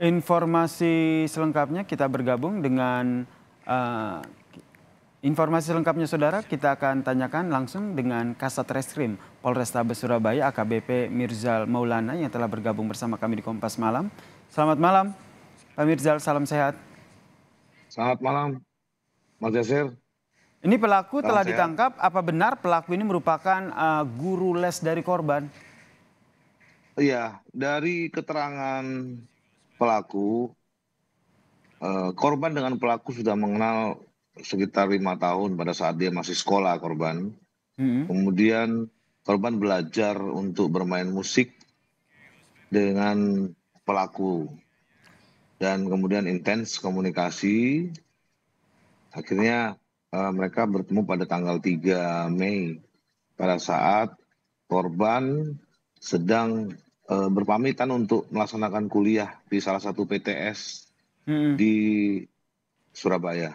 Informasi selengkapnya kita bergabung dengan uh, informasi selengkapnya saudara kita akan tanyakan langsung dengan Kasat Reskrim Polrestabes Surabaya AKBP Mirzal Maulana yang telah bergabung bersama kami di Kompas Malam. Selamat malam Pak Mirzal, salam sehat. Selamat malam Mas Yasir. Ini pelaku salam telah sehat. ditangkap. Apa benar pelaku ini merupakan uh, guru les dari korban? Iya, dari keterangan pelaku eh, korban dengan pelaku sudah mengenal sekitar lima tahun pada saat dia masih sekolah korban. hmm Kemudian korban belajar untuk bermain musik dengan pelaku dan kemudian intens komunikasi. Akhirnya eh, mereka bertemu pada tanggal 3 Mei pada saat korban sedang Eh, berpamitan untuk melaksanakan kuliah di salah satu PTS hmm. di Surabaya.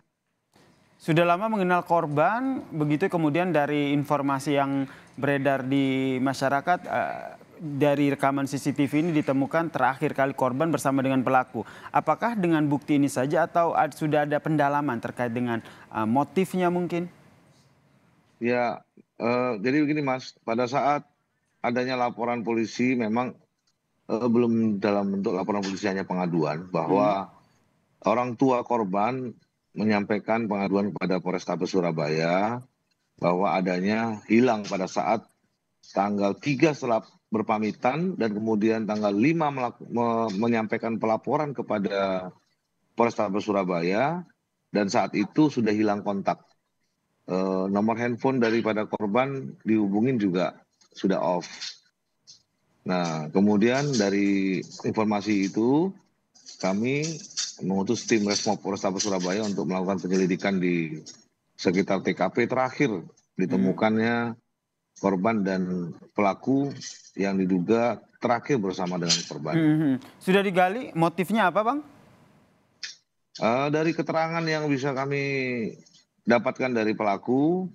Sudah lama mengenal korban, begitu kemudian dari informasi yang beredar di masyarakat eh, dari rekaman CCTV ini ditemukan terakhir kali korban bersama dengan pelaku. Apakah dengan bukti ini saja atau sudah ada pendalaman terkait dengan eh, motifnya mungkin? Ya, uh, jadi begini Mas, pada saat adanya laporan polisi memang uh, belum dalam bentuk laporan polisi hanya pengaduan bahwa hmm. orang tua korban menyampaikan pengaduan kepada Polrestabes Surabaya bahwa adanya hilang pada saat tanggal 3 setelah berpamitan dan kemudian tanggal 5 me, menyampaikan pelaporan kepada Polrestabes Surabaya dan saat itu sudah hilang kontak. E, nomor handphone daripada korban dihubungin juga sudah off. Nah, kemudian dari informasi itu kami mengutus tim Resmob Polrestabes Surabaya untuk melakukan penyelidikan di sekitar TKP terakhir ditemukannya hmm. korban dan pelaku yang diduga terakhir bersama dengan korban. Hmm, hmm. sudah digali motifnya apa, Bang? Uh, dari keterangan yang bisa kami dapatkan dari pelaku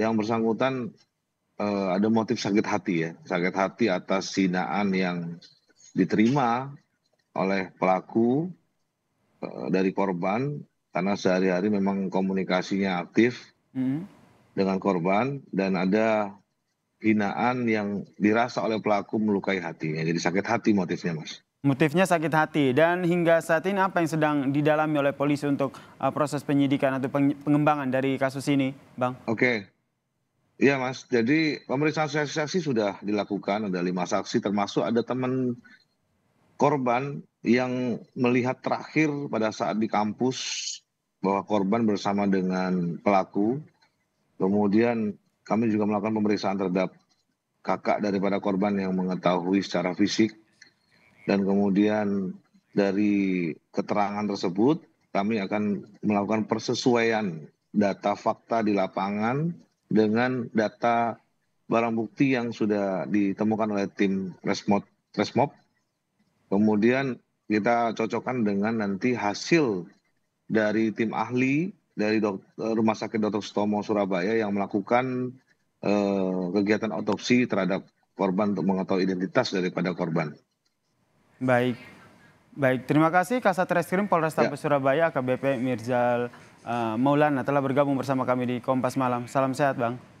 yang bersangkutan uh, ada motif sakit hati ya, sakit hati atas hinaan yang diterima oleh pelaku uh, dari korban karena sehari-hari memang komunikasinya aktif mm. dengan korban dan ada hinaan yang dirasa oleh pelaku melukai hatinya. Jadi sakit hati motifnya, Mas. Motifnya sakit hati dan hingga saat ini apa yang sedang didalami oleh polisi untuk uh, proses penyidikan atau pengembangan dari kasus ini, Bang? Oke. Okay. Iya Mas, jadi pemeriksaan saksi-saksi sudah dilakukan, ada lima saksi termasuk ada teman korban yang melihat terakhir pada saat di kampus bahwa korban bersama dengan pelaku. Kemudian kami juga melakukan pemeriksaan terhadap kakak daripada korban yang mengetahui secara fisik. Dan kemudian dari keterangan tersebut kami akan melakukan persesuaian data fakta di lapangan dengan data barang bukti yang sudah ditemukan oleh tim Resmob. Kemudian kita cocokkan dengan nanti hasil dari tim ahli dari dokter, Rumah Sakit Dr. Sutomo Surabaya yang melakukan eh, kegiatan otopsi terhadap korban untuk mengetahui identitas daripada korban. Baik, baik. Terima kasih Kasat Reskrim Polrestabes ya. Surabaya AKBP Mirzal Eh, Maulana telah bergabung bersama kami di Kompas Malam. Salam sehat, Bang.